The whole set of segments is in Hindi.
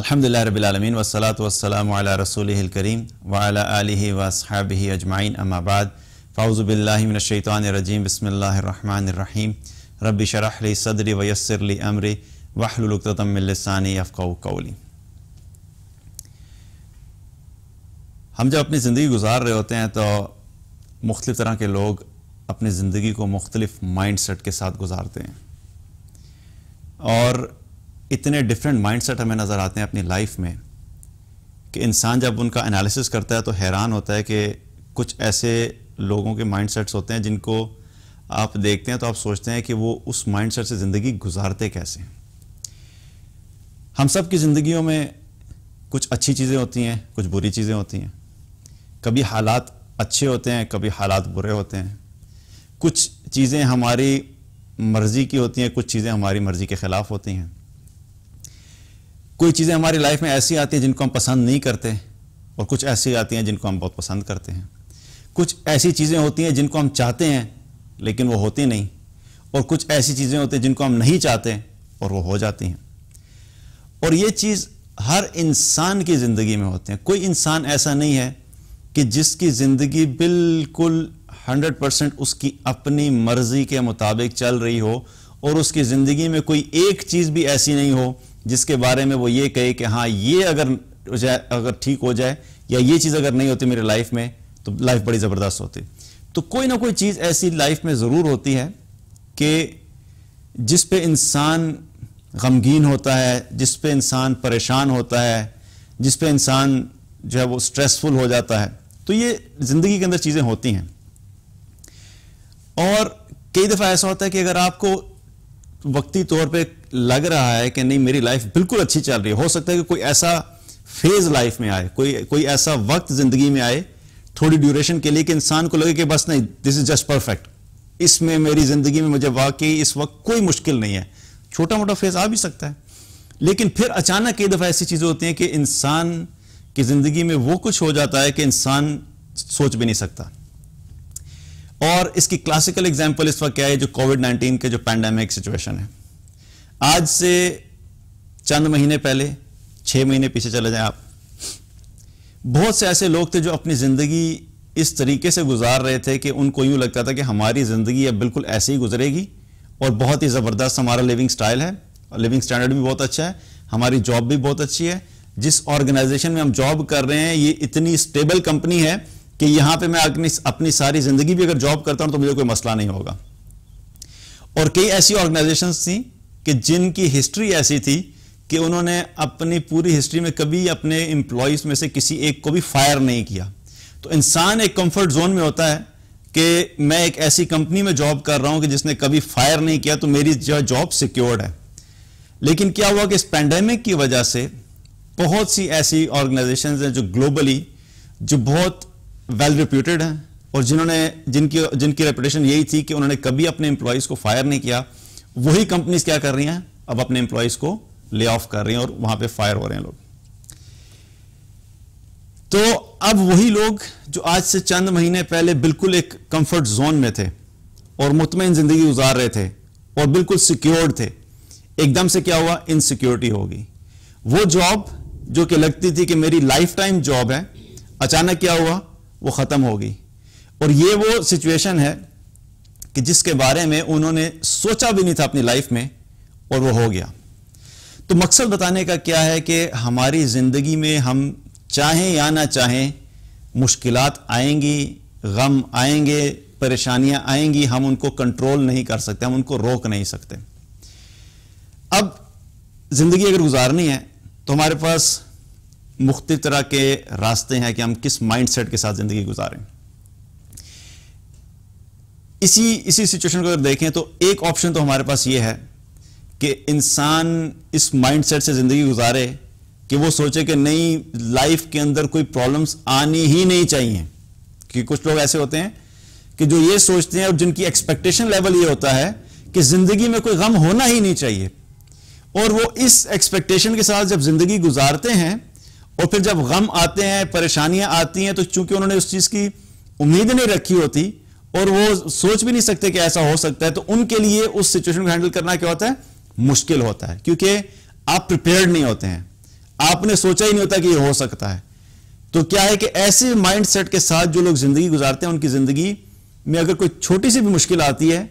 अल्हम्दुलिल्लाह रब्बिल आलमीन वस्सलात वस्सलाम अला रसूलिल करीम व अला आलिहि व असहाबिहि अजमाइन अम्मा बाद फाऊजु बिललाहि मिनश शैतानिर रजीम बिस्मिल्लाहिर रहमानिर रहीम रब्बि शरह ली सदरी व यस्सिर ली अमरी वहलुल उक़दतम मिन लिसानी यफ़क़हू कौली हम जब अपनी ज़िंदगी गुजार रहे होते हैं तो मुख्तलिफ़ तरह के लोग अपनी ज़िंदगी को मुख्तलिफ़ माइंड सेट के साथ गुजारते हैं और इतने डिफरेंट माइंडसेट हमें नज़र आते हैं अपनी लाइफ में कि इंसान जब उनका एनालिसिस करता है तो हैरान होता है कि कुछ ऐसे लोगों के माइंडसेट्स होते हैं जिनको आप देखते हैं तो आप सोचते हैं कि वो उस माइंडसेट से ज़िंदगी गुजारते कैसे हैं हम सब की ज़िंदगियों में कुछ अच्छी चीज़ें होती हैं कुछ बुरी चीज़ें होती हैं कभी हालात अच्छे होते हैं कभी हालात बुरे होते हैं कुछ चीज़ें हमारी मर्ज़ी की होती हैं कुछ चीज़ें हमारी मर्ज़ी के ख़िलाफ़ होती हैं कोई चीज़ें हमारी लाइफ में ऐसी आती हैं जिनको हम पसंद नहीं करते और कुछ ऐसी आती हैं जिनको हम बहुत पसंद करते हैं कुछ ऐसी चीज़ें होती हैं जिनको हम चाहते हैं लेकिन वो होती नहीं और कुछ ऐसी चीज़ें होती हैं जिनको हम नहीं चाहते और वो हो जाती हैं और ये चीज़ हर इंसान की ज़िंदगी में होते हैं कोई इंसान ऐसा नहीं है कि जिसकी ज़िंदगी बिल्कुल 100 परसेंट उसकी अपनी मर्ज़ी के मुताबिक चल रही हो और उसकी ज़िंदगी में कोई एक चीज़ भी ऐसी नहीं हो जिसके बारे में वो ये कहे कि हाँ ये अगर हो जाए अगर ठीक हो जाए या ये चीज़ अगर नहीं होती मेरे लाइफ में तो लाइफ बड़ी ज़बरदस्त होती तो कोई ना कोई चीज़ ऐसी लाइफ में ज़रूर होती है कि जिस पे इंसान गमगीन होता है जिस पे इंसान परेशान होता है जिस पे इंसान जो है वो स्ट्रेसफुल हो जाता है तो ये ज़िंदगी के अंदर चीज़ें होती हैं और कई दफ़ा ऐसा होता है कि अगर आपको वक्ती तौर पे लग रहा है कि नहीं मेरी लाइफ बिल्कुल अच्छी चल रही है हो सकता है कि कोई ऐसा फेज लाइफ में आए कोई कोई ऐसा वक्त जिंदगी में आए थोड़ी ड्यूरेशन के लिए कि इंसान को लगे कि बस नहीं दिस इज जस्ट परफेक्ट इसमें मेरी जिंदगी में मुझे वाकई इस वक्त कोई मुश्किल नहीं है छोटा मोटा फेज आ भी सकता है लेकिन फिर अचानक कई दफ़ा ऐसी चीज़ें होती हैं कि इंसान की ज़िंदगी में वो कुछ हो जाता है कि इंसान सोच भी नहीं सकता और इसकी क्लासिकल एग्जाम्पल इस वक्त क्या है जो कोविड नाइन्टीन के जो पैंडेमिक सिचुएशन है आज से चंद महीने पहले छह महीने पीछे चले जाएं आप बहुत से ऐसे लोग थे जो अपनी ज़िंदगी इस तरीके से गुजार रहे थे कि उनको यूं लगता था कि हमारी ज़िंदगी अब बिल्कुल ऐसे ही गुजरेगी और बहुत ही ज़बरदस्त हमारा लिविंग स्टाइल है और लिविंग स्टैंडर्ड भी बहुत अच्छा है हमारी जॉब भी बहुत अच्छी है जिस ऑर्गेनाइजेशन में हम जॉब कर रहे हैं ये इतनी स्टेबल कंपनी है कि यहां पे मैं अपनी अपनी सारी जिंदगी भी अगर जॉब करता हूं तो मुझे कोई मसला नहीं होगा और कई ऐसी ऑर्गेनाइजेशन थी कि जिनकी हिस्ट्री ऐसी थी कि उन्होंने अपनी पूरी हिस्ट्री में कभी अपने इंप्लॉयज में से किसी एक को भी फायर नहीं किया तो इंसान एक कंफर्ट जोन में होता है कि मैं एक ऐसी कंपनी में जॉब कर रहा हूं कि जिसने कभी फायर नहीं किया तो मेरी जो जॉब सिक्योर्ड है लेकिन क्या हुआ कि इस पैंडेमिक की वजह से बहुत सी ऐसी ऑर्गेनाइजेशंस हैं जो ग्लोबली जो बहुत वेल रिप्यूटेड हैं और जिन्होंने जिनकी जिनकी रेपुटेशन यही थी कि उन्होंने कभी अपने एम्प्लॉयज़ को फायर नहीं किया वही कंपनीज क्या कर रही हैं अब अपने एम्प्लॉयज़ को ले ऑफ कर रही हैं और वहां पे फायर हो रहे हैं लोग तो अब वही लोग जो आज से चंद महीने पहले बिल्कुल एक कंफर्ट जोन में थे और मुतमिन जिंदगी गुजार रहे थे और बिल्कुल सिक्योर्ड थे एकदम से क्या हुआ इनसिक्योरिटी होगी वो जॉब जो कि लगती थी कि मेरी लाइफ टाइम जॉब है अचानक क्या हुआ वो ख़त्म होगी और ये वो सिचुएशन है कि जिसके बारे में उन्होंने सोचा भी नहीं था अपनी लाइफ में और वो हो गया तो मकसद बताने का क्या है कि हमारी ज़िंदगी में हम चाहें या ना चाहें मुश्किल आएंगी गम आएंगे परेशानियां आएंगी हम उनको कंट्रोल नहीं कर सकते हम उनको रोक नहीं सकते अब ज़िंदगी अगर गुजारनी है तो हमारे पास मुख्त तरह के रास्ते हैं कि हम किस माइंड सेट के साथ ज़िंदगी गुजारें इसी इसी सिचुएशन को अगर देखें तो एक ऑप्शन तो हमारे पास ये है कि इंसान इस माइंड सेट से ज़िंदगी गुजारे कि वो सोचे कि नहीं लाइफ के अंदर कोई प्रॉब्लम्स आनी ही नहीं चाहिए कि कुछ लोग ऐसे होते हैं कि जो ये सोचते हैं और जिनकी एक्सपेक्टेशन लेवल ये होता है कि ज़िंदगी में कोई गम होना ही नहीं चाहिए और वो इस एक्सपेक्टेशन के साथ जब ज़िंदगी गुजारते हैं और फिर जब गम आते हैं परेशानियां आती हैं तो चूंकि उन्होंने उस चीज की उम्मीद नहीं रखी होती और वो सोच भी नहीं सकते कि ऐसा हो सकता है तो उनके लिए उस सिचुएशन को हैंडल करना क्या होता है मुश्किल होता है क्योंकि आप प्रिपेयर्ड नहीं होते हैं आपने सोचा ही नहीं होता कि ये हो सकता है तो क्या है कि ऐसे माइंडसेट के साथ जो लोग जिंदगी गुजारते हैं उनकी जिंदगी में अगर कोई छोटी सी भी मुश्किल आती है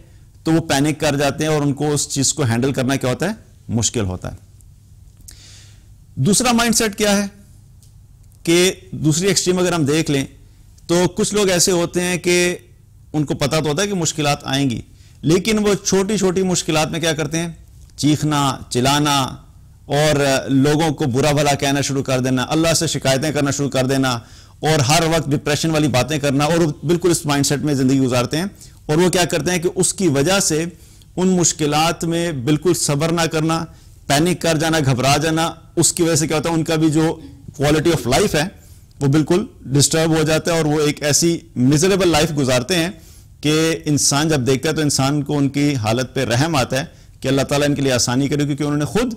तो वो पैनिक कर जाते हैं और उनको उस चीज को हैंडल करना क्या होता है मुश्किल होता है दूसरा माइंडसेट क्या है कि दूसरी एक्सट्रीम अगर हम देख लें तो कुछ लोग ऐसे होते हैं कि उनको पता तो होता है कि मुश्किल आएंगी लेकिन वो छोटी छोटी मुश्किल में क्या करते हैं चीखना चिलाना और लोगों को बुरा भला कहना शुरू कर देना अल्लाह से शिकायतें करना शुरू कर देना और हर वक्त डिप्रेशन वाली बातें करना और बिल्कुल इस माइंडसेट में ज़िंदगी गुजारते हैं और वो क्या करते हैं कि उसकी वजह से उन मुश्किल में बिल्कुल सब्र ना करना पैनिक कर जाना घबरा जाना उसकी वजह से क्या होता है उनका भी जो क्वालिटी ऑफ लाइफ है वो बिल्कुल डिस्टर्ब हो जाता है और वो एक ऐसी मिजरेबल लाइफ गुजारते हैं कि इंसान जब देखता है तो इंसान को उनकी हालत पे रहम आता है कि अल्लाह ताला इनके लिए आसानी करे क्योंकि उन्होंने खुद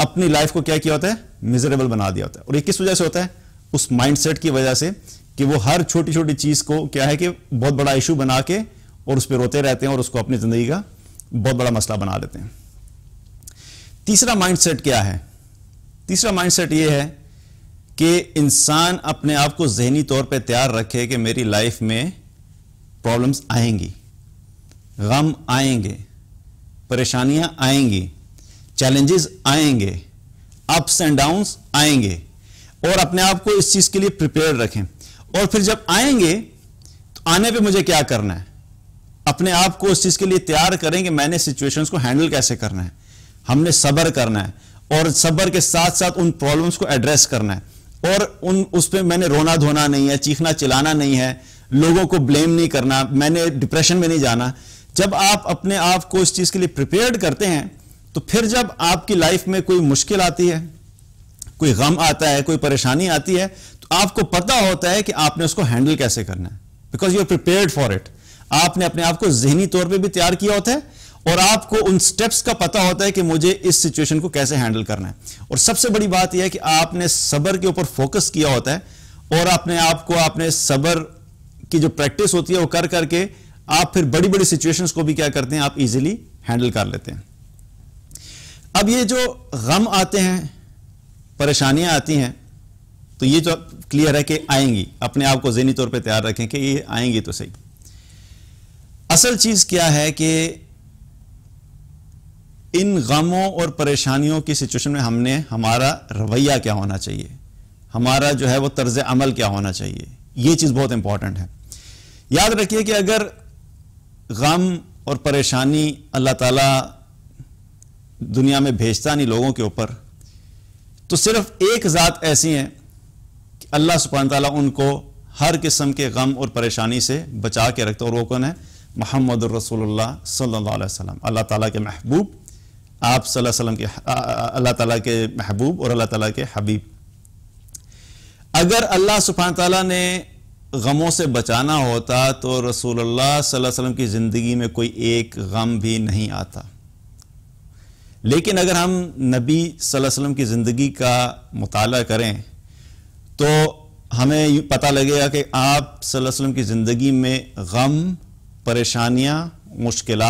अपनी लाइफ को क्या किया होता है मिजरेबल बना दिया होता है और ये किस वजह से होता है उस माइंडसेट की वजह से कि वो हर छोटी छोटी चीज़ को क्या है कि बहुत बड़ा इशू बना के और उस पर रोते रहते हैं और उसको अपनी ज़िंदगी का बहुत बड़ा मसला बना लेते हैं तीसरा माइंड क्या है तीसरा माइंड सेट है कि इंसान अपने आप को जहनी तौर पे तैयार रखे कि मेरी लाइफ में प्रॉब्लम्स आएंगी गम आएंगे परेशानियां आएंगी चैलेंजेस आएंगे अप्स एंड डाउन्स आएंगे और अपने आप को इस चीज के लिए प्रिपेयर रखें और फिर जब आएंगे तो आने पे मुझे क्या करना है अपने आप को उस चीज के लिए तैयार करें कि मैंने सिचुएशंस को हैंडल कैसे करना है हमने सब्र करना है और सब्र के साथ साथ उन प्रॉब्लम्स को एड्रेस करना है और उन उस पर मैंने रोना धोना नहीं है चीखना चिलाना नहीं है लोगों को ब्लेम नहीं करना मैंने डिप्रेशन में नहीं जाना जब आप अपने आप को इस चीज के लिए प्रिपेयर्ड करते हैं तो फिर जब आपकी लाइफ में कोई मुश्किल आती है कोई गम आता है कोई परेशानी आती है तो आपको पता होता है कि आपने उसको हैंडल कैसे करना है because you are prepared for it आपने अपने आप को जहनी तौर पर भी तैयार किया होता है और आपको उन स्टेप्स का पता होता है कि मुझे इस सिचुएशन को कैसे हैंडल करना है और सबसे बड़ी बात यह है कि आपने सबर के ऊपर फोकस किया होता है और अपने आप को आपने सबर की जो प्रैक्टिस होती है वो कर करके आप फिर बड़ी बड़ी सिचुएशंस को भी क्या करते हैं आप इजीली हैंडल कर लेते हैं अब ये जो गम आते हैं परेशानियां आती हैं तो ये जो क्लियर है कि आएंगी अपने आप को जहनी तौर पे तैयार रखें कि ये आएंगी तो सही असल चीज क्या है कि इन गमों और परेशानियों की सिचुएशन में हमने हमारा रवैया क्या होना चाहिए हमारा जो है वो तर्ज अमल क्या होना चाहिए ये चीज़ बहुत इंपॉर्टेंट है याद रखिए कि अगर गम और परेशानी अल्लाह ताला दुनिया में भेजता नहीं लोगों के ऊपर तो सिर्फ एक ज़ात ऐसी हैं कि अल्लाह सुबह तला उनको हर किस्म के गम और परेशानी से बचा के रखते और वो कौन है मोहम्मद रसोल्ला सल्ला वसलम अल्लाह ताली के महबूब आप सल्लम के अल्लाह ताला के महबूब और अल्लाह ताला के हबीब अगर अल्लाह सुफान ताला ने गमों से बचाना होता तो रसूलुल्लाह सल्लल्लाहु अलैहि की ज़िंदगी में कोई एक गम भी नहीं आता लेकिन अगर हम नबी सल्लल्लाहु अलैहि की ज़िंदगी का मताल करें तो हमें पता लगेगा कि आप सल्लल्लाहु की ज़िंदगी में गम परेशानियाँ मुश्किल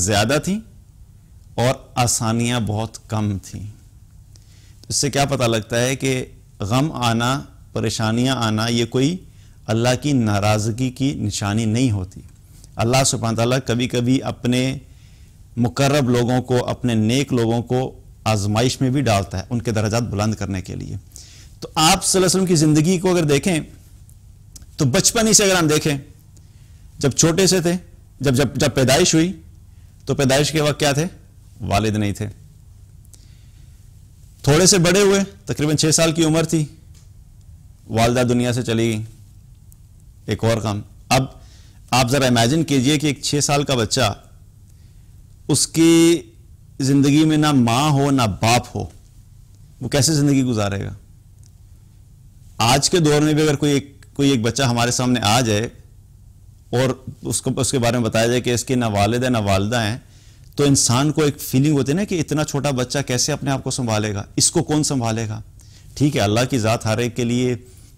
ज़्यादा थीं और आसानियाँ बहुत कम थी इससे क्या पता लगता है कि गम आना परेशानियाँ आना ये कोई अल्लाह की नाराज़गी की निशानी नहीं होती अल्लाह सुबहान तला कभी कभी अपने मुकर्रब लोगों को अपने नेक लोगों को आजमाइश में भी डालता है उनके दर्जात बुलंद करने के लिए तो आप वसल्लम की ज़िंदगी को अगर देखें तो बचपन ही से अगर हम देखें जब छोटे से थे जब जब जब पैदाइश हुई तो पैदाइश के वक्त क्या थे वालिद नहीं थे थोड़े से बड़े हुए तकरीबन छः साल की उम्र थी वालदा दुनिया से चली गई एक और काम अब आप ज़रा इमेजिन कीजिए कि एक छः साल का बच्चा उसकी ज़िंदगी में ना माँ हो ना बाप हो वो कैसे ज़िंदगी गुजारेगा आज के दौर में भी अगर कोई एक कोई एक बच्चा हमारे सामने आ जाए और उसको उसके बारे में बताया जाए कि इसके ना वालद है ना वालदा हैं तो इंसान को एक फीलिंग होती है ना कि इतना छोटा बच्चा कैसे अपने आप को संभालेगा इसको कौन संभालेगा ठीक है अल्लाह की ज़ात हर एक के लिए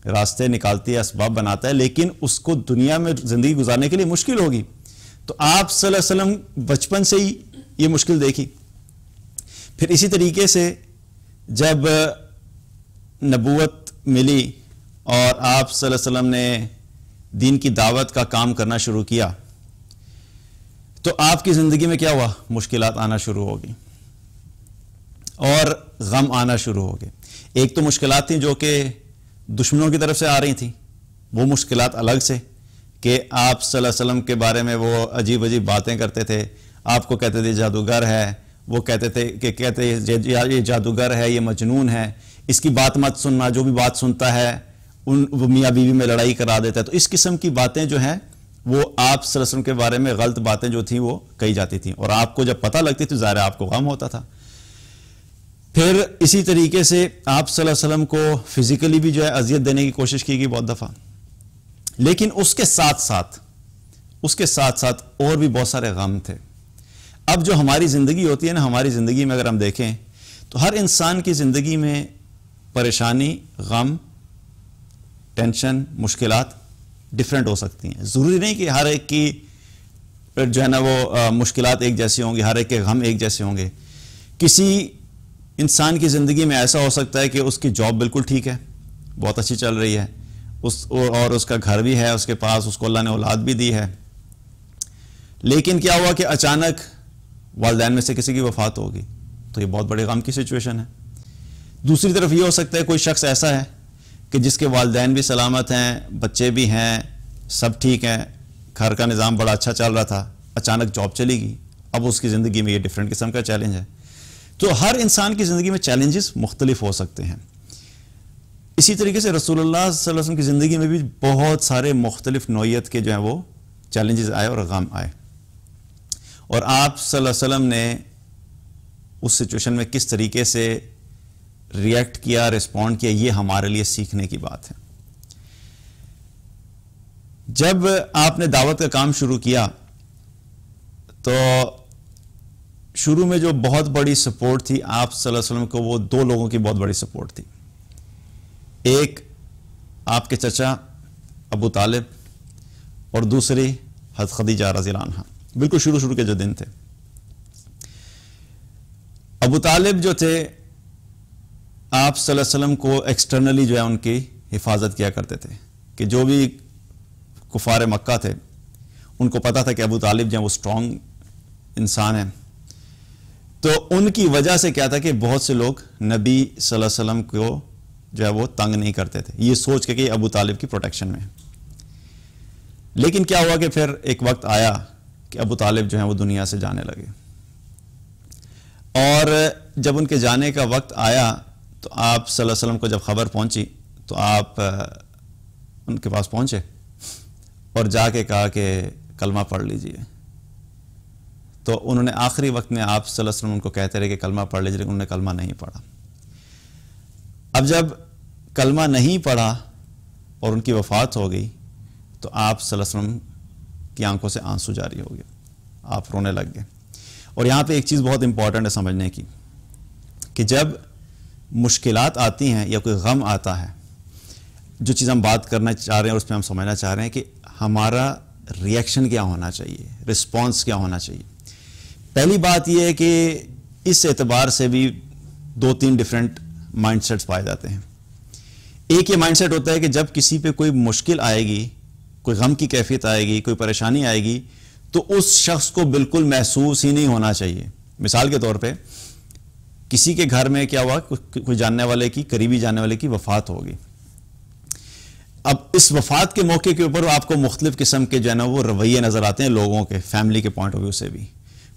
रास्ते निकालती है इसबाब बनाता है लेकिन उसको दुनिया में ज़िंदगी गुजारने के लिए मुश्किल होगी तो आप सल्लम बचपन से ही ये मुश्किल देखी फिर इसी तरीके से जब नबूत मिली और आप सल्लम ने दीन की दावत का काम करना शुरू किया तो आपकी ज़िंदगी में क्या हुआ मुश्किल आना शुरू होगी और गम आना शुरू हो गए एक तो मुश्किल थी जो कि दुश्मनों की तरफ से आ रही थी वो मुश्किल अलग से कि आप वसल्लम के बारे में वो अजीब अजीब बातें करते थे आपको कहते थे जादूगर है वो कहते थे कि कहते ये जादूगर है ये मजनून है इसकी बात मत सुनना जो भी बात सुनता है उन मियाँ बीवी में लड़ाई करा देता है तो इस किस्म की बातें जो हैं वो आप सलम के बारे में गलत बातें जो थी वो कही जाती थी और आपको जब पता लगती थी ज़ाहिर आपको गम होता था फिर इसी तरीके से आप वसम को फिज़िकली भी जो है अजियत देने की कोशिश की गई बहुत दफ़ा लेकिन उसके साथ साथ उसके साथ साथ और भी बहुत सारे गम थे अब जो हमारी ज़िंदगी होती है ना हमारी ज़िंदगी में अगर हम देखें तो हर इंसान की ज़िंदगी में परेशानी गम टेंशन मुश्किलात डिफरेंट हो सकती हैं ज़रूरी नहीं कि हर एक की जो है ना वो मुश्किल एक जैसी होंगी हर एक के गम एक जैसे होंगे किसी इंसान की ज़िंदगी में ऐसा हो सकता है कि उसकी जॉब बिल्कुल ठीक है बहुत अच्छी चल रही है उस और उसका घर भी है उसके पास उसको अल्लाह ने औलाद भी दी है लेकिन क्या हुआ कि अचानक वालदेन में से किसी की वफात होगी तो ये बहुत बड़े गम की सिचुएशन है दूसरी तरफ ये हो सकता है कोई शख्स ऐसा है कि जिसके वालदेन भी सलामत हैं बच्चे भी हैं सब ठीक हैं घर का निज़ाम बड़ा अच्छा चल रहा था अचानक जॉब चली गई अब उसकी ज़िंदगी में ये डिफरेंट किस्म का चैलेंज है तो हर इंसान की ज़िंदगी में चैलेंजेस मुख्तलिफ हो सकते हैं इसी तरीके से रसूलुल्लाह वसल्लम की ज़िंदगी में भी बहुत सारे मुख्तलिफ नौीयत के जो हैं वो चैलेंजेस आए और गम आए और आप वसल्लम ने उस सिचुएशन में किस तरीके से रिएक्ट किया रिस्पॉन्ड किया ये हमारे लिए सीखने की बात है जब आपने दावत का काम शुरू किया तो शुरू में जो बहुत बड़ी सपोर्ट थी आप वसल्लम को वो दो लोगों की बहुत बड़ी सपोर्ट थी एक आपके चचा अबू तालिब और दूसरी हज खदीजा रजीलाना बिल्कुल शुरू शुरू के जो दिन थे अबू तालिब जो थे आप सल्लम को एक्सटर्नली जो है उनकी हिफाजत किया करते थे कि जो भी कुफार मक्का थे उनको पता था कि अबू तालिब जो है वो स्ट्रॉन्ग इंसान हैं तो उनकी वजह से क्या था कि बहुत से लोग नबी वसल्लम को जो है वो तंग नहीं करते थे ये सोच के कि अबू तालिब की प्रोटेक्शन में लेकिन क्या हुआ कि फिर एक वक्त आया कि अबू तालिब जो है वो दुनिया से जाने लगे और जब उनके जाने का वक्त आया तो आप सल्लल्लाहु अलैहि वसल्लम को जब खबर पहुंची तो आप उनके पास पहुंचे और जाके कहा कि कलमा पढ़ लीजिए तो उन्होंने आखिरी वक्त में आप सल्लल्लाहु अलैहि वसल्लम उनको कहते रहे कि कलमा पढ़ लीजिए लेकिन उन्होंने कलमा नहीं पढ़ा अब जब कलमा नहीं पढ़ा और उनकी वफात हो गई तो आप वसल्लम की आंखों से आंसू जारी हो गए आप रोने लग गए और यहाँ पे एक चीज़ बहुत इम्पॉर्टेंट है समझने की कि जब मुश्किल आती हैं या कोई गम आता है जो चीज़ हम बात करना चाह रहे हैं और उस पर हम समझना चाह रहे हैं कि हमारा रिएक्शन क्या होना चाहिए रिस्पॉन्स क्या होना चाहिए पहली बात यह है कि इस एतबार से भी दो तीन डिफरेंट माइंडसेट्स पाए जाते हैं एक ये माइंडसेट होता है कि जब किसी पे कोई मुश्किल आएगी कोई गम की कैफियत आएगी कोई परेशानी आएगी तो उस शख्स को बिल्कुल महसूस ही नहीं होना चाहिए मिसाल के तौर पे किसी के घर में क्या हुआ कोई जानने वाले की करीबी जानने वाले की वफात होगी अब इस वफात के मौके के ऊपर आपको मुख्तलिफ किस्म के जो है ना वो रवैये नज़र आते हैं लोगों के फैमिली के पॉइंट ऑफ व्यू से भी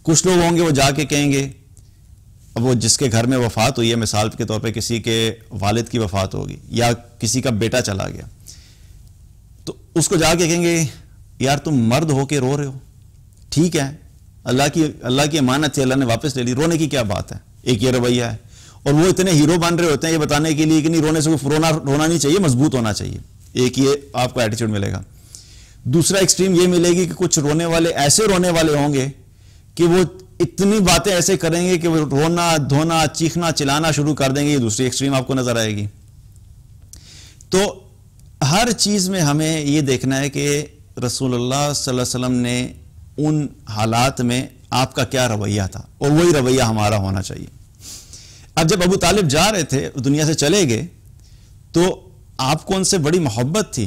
कुछ लोग होंगे वो जाके कहेंगे अब वो जिसके घर में वफात हुई है मिसाल के तौर पे किसी के वालिद की वफात होगी या किसी का बेटा चला गया तो उसको जाके कहेंगे यार तुम मर्द हो के रो रहे हो ठीक है अल्लाह की अल्लाह की अमानत थी अल्लाह ने वापस ले ली रोने की क्या बात है एक ये रवैया है और वो इतने हीरो बन रहे होते हैं ये बताने के लिए कि नहीं रोने से रोना रोना नहीं चाहिए मजबूत होना चाहिए एक ये आपको एटीट्यूड मिलेगा दूसरा एक्सट्रीम ये मिलेगी कि कुछ रोने वाले ऐसे रोने वाले होंगे कि वो इतनी बातें ऐसे करेंगे कि वो रोना धोना चीखना चिलाना शुरू कर देंगे ये दूसरी एक्सट्रीम आपको नजर आएगी तो हर चीज में हमें ये देखना है कि रसूलुल्लाह सल्लल्लाहु अलैहि वसल्लम ने उन हालात में आपका क्या रवैया था और वही रवैया हमारा होना चाहिए अब जब अबू तालिब जा रहे थे दुनिया से चले गए तो आपको उनसे बड़ी मोहब्बत थी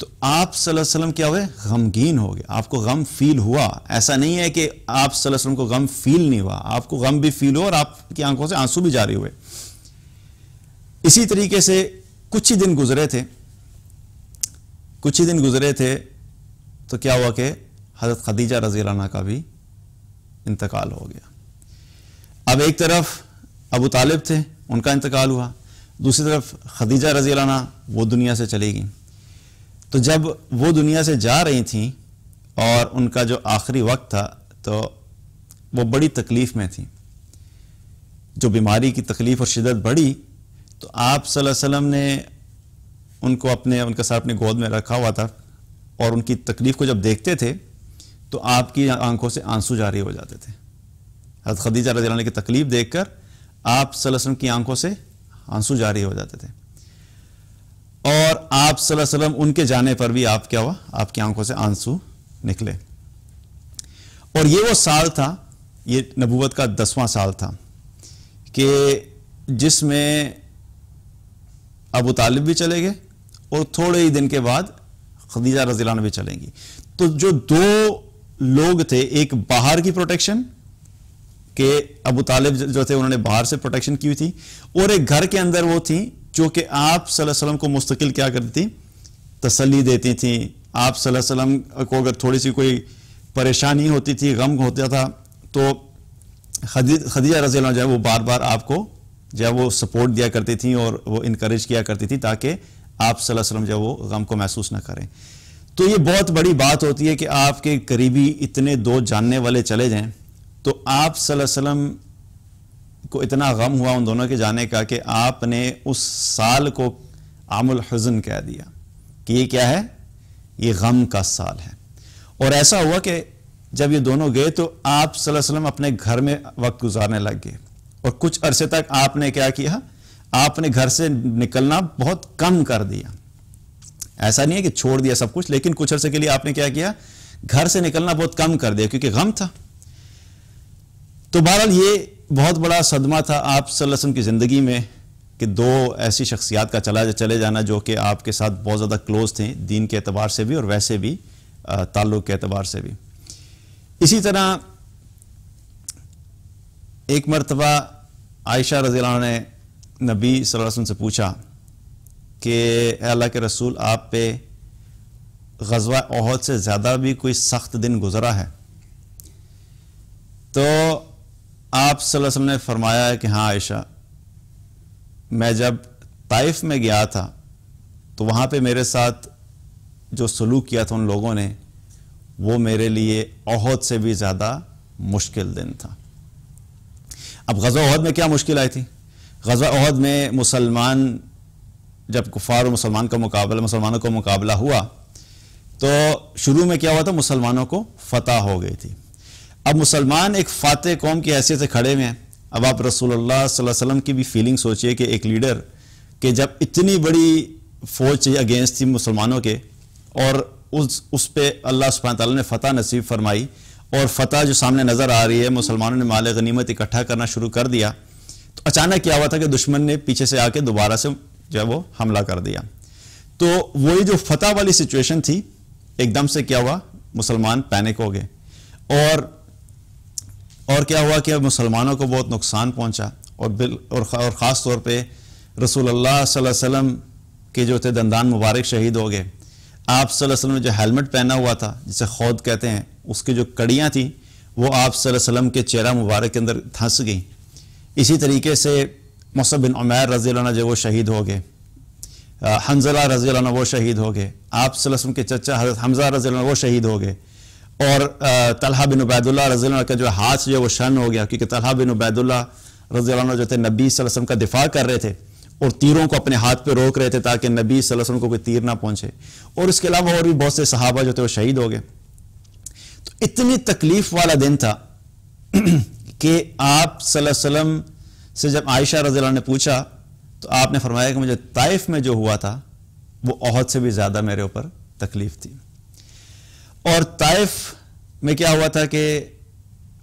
तो आप वसल्लम क्या हुए गमगीन हो गए आपको गम फील हुआ ऐसा नहीं है कि आप वसल्लम को गम फील नहीं हुआ आपको गम भी फील हुआ और आपकी आंखों से आंसू भी जारी हुए इसी तरीके से कुछ ही दिन गुजरे थे कुछ ही दिन गुजरे थे तो क्या हुआ कि हज़रत खदीजा रजी का भी इंतकाल हो गया अब एक तरफ अबू तालिब थे उनका इंतकाल हुआ दूसरी तरफ खदीजा रजी वो दुनिया से चली गई तो जब वो दुनिया से जा रही थी और उनका जो आखिरी वक्त था तो वो बड़ी तकलीफ़ में थी जो बीमारी की तकलीफ़ और शिदत बढ़ी तो आप वसल्लम ने उनको अपने उनका साथ अपने गोद में रखा हुआ था और उनकी तकलीफ़ को जब देखते थे तो आपकी आंखों से आंसू जारी हो जाते थे हजरत खदीजा रजी की तकलीफ़ देख कर आप सल्लम की आंखों से आंसू जारी हो जाते थे और आप सल्लम उनके जाने पर भी आप क्या हुआ आपकी आंखों से आंसू निकले और ये वो साल था ये नबूवत का दसवां साल था कि जिसमें अबू तालिब भी चले गए और थोड़े ही दिन के बाद खदीजा रजीलान भी चलेंगी तो जो दो लोग थे एक बाहर की प्रोटेक्शन कि अबू तालिब जो थे उन्होंने बाहर से प्रोटेक्शन की हुई थी और एक घर के अंदर वो थी जो कि आप सल्लम को मुस्तकिल क्या करती थी तसली देती थी आप सल्लम को अगर थोड़ी सी कोई परेशानी होती थी गम होता था तो खदीजा रजील जो है वो बार बार आपको जो है वो सपोर्ट दिया करती थी और वो इनक्रेज किया करती थी ताकि आप सल्लम जो है वो गम को महसूस ना करें तो ये बहुत बड़ी बात होती है कि आपके करीबी इतने दो जानने वाले चले जाएँ तो आप सल्लम को इतना गम हुआ उन दोनों के जाने का कि आपने उस साल को आमुल हजन कह दिया कि ये क्या है ये गम का साल है और ऐसा हुआ कि जब ये दोनों गए तो आप सल्लम अपने घर में वक्त गुजारने लग गए और कुछ अरसे तक आपने क्या किया आपने घर से निकलना बहुत कम कर दिया ऐसा नहीं है कि छोड़ दिया सब कुछ लेकिन कुछ अरसे के लिए आपने क्या किया घर से निकलना बहुत कम कर दिया क्योंकि गम था तो बहरहाल ये बहुत बड़ा सदमा था आप सल्लम की ज़िंदगी में कि दो ऐसी शख्सियात का चला जा, चले जाना जो कि आपके साथ बहुत ज़्यादा क्लोज थे दीन के अतबार से भी और वैसे भी ताल्लुक़ के अतबार से भी इसी तरह एक मरतबा आयशा रज़ी ने नबी सल्लम से पूछा कि अल्लाह के रसूल आप पे गजवा अहद से ज़्यादा भी कोई सख्त दिन गुज़रा है तो आप वसल्लम ने फरमाया है कि हाँ आयशा मैं जब ताइफ में गया था तो वहाँ पे मेरे साथ जो सलूक किया था उन लोगों ने वो मेरे लिए अहद से भी ज़्यादा मुश्किल दिन था अब गज़ा अहद में क्या मुश्किल आई थी गज़ा अहद में मुसलमान जब कुफार और मुसलमान का मुकाबला मुसलमानों का मुकाबला हुआ तो शुरू में क्या हुआ था मुसलमानों को फतह हो गई थी अब मुसलमान एक फातह कौम की हैसियत से खड़े हुए हैं अब आप रसूलुल्लाह वसल्लम की भी फीलिंग सोचिए कि एक लीडर के जब इतनी बड़ी फौज अगेंस्ट थी मुसलमानों के और उस उस पर अल्लाह सुबह ताली ने फ़तह नसीब फरमाई और फतह जो सामने नज़र आ रही है मुसलमानों ने माल गनीमत इकट्ठा करना शुरू कर दिया तो अचानक क्या हुआ था कि दुश्मन ने पीछे से आके दोबारा से जो है वो हमला कर दिया तो वही जो फतह वाली सिचुएशन थी एकदम से क्या हुआ मुसलमान पैनिक हो गए और और क्या हुआ कि मुसलमानों को बहुत नुकसान पहुंचा और बिल और, खा, और ख़ास तौर पे रसूल अल्लाह वसम के जो थे दंदान मुबारक शहीद हो गए आप वसम ने जो हेलमेट पहना हुआ था जिसे खौद कहते हैं उसकी जो कड़ियाँ थी वो आप वसम के चेहरा मुबारक के अंदर धंस गई इसी तरीके से मौसम बिन उमैर रजी जो वो शहीद हो गए हंजला रजी वो शहीद हो गए आप के चचा हजरत हमजा रजी वो शहीद हो गए और तलहा बिन उबैदुल्ला रजील का जो हाथ जो है वो शन हो गया क्योंकि तलहा बिन उबैदुल्ला रजील जो थे नबी वसम का दिफा कर रहे थे और तीरों को अपने हाथ पर रोक रहे थे ताकि नबी वसम को कोई तीर ना पहुंचे और इसके अलावा और भी बहुत से सहाबा जो थे वो शहीद हो गए तो इतनी तकलीफ वाला दिन था कि आप सल्लम से जब आयशा रजील ने पूछा तो आपने फरमाया कि मुझे ताइफ में जो हुआ था वो अहद से भी ज़्यादा मेरे ऊपर तकलीफ थी और ताइफ में क्या हुआ था कि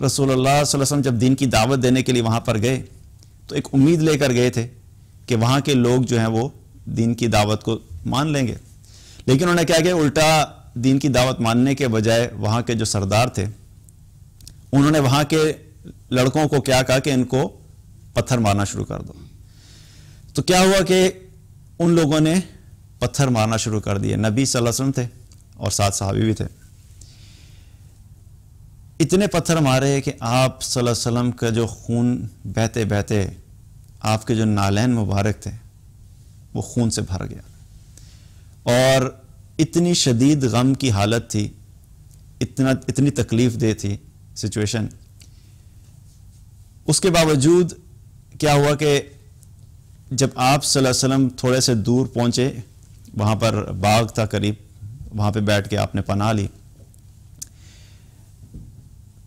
रसूलुल्लाह वसम जब दीन की दावत देने के लिए वहाँ पर गए तो एक उम्मीद लेकर गए थे कि वहाँ के लोग जो हैं वो दीन की दावत को मान लेंगे लेकिन उन्होंने क्या किया उल्टा दीन की दावत मानने के बजाय वहाँ के जो सरदार थे उन्होंने वहाँ के लड़कों को क्या कहा कि इनको पत्थर मारना शुरू कर दो तो क्या हुआ कि उन लोगों ने पत्थर मारना शुरू कर दिए नबी सल्लल्लाहु अलैहि वसल्लम थे और साथ साहबी भी थे इतने पत्थर मारे कि आप वसल्लम का जो खून बहते बहते आपके जो नालैन मुबारक थे वो खून से भर गया और इतनी शदीद गम की हालत थी इतना इतनी तकलीफ़ दे थी सिचुएशन उसके बावजूद क्या हुआ कि जब आप वसल्लम थोड़े से दूर पहुँचे वहाँ पर बाग था करीब वहाँ पे बैठ के आपने पनाह ली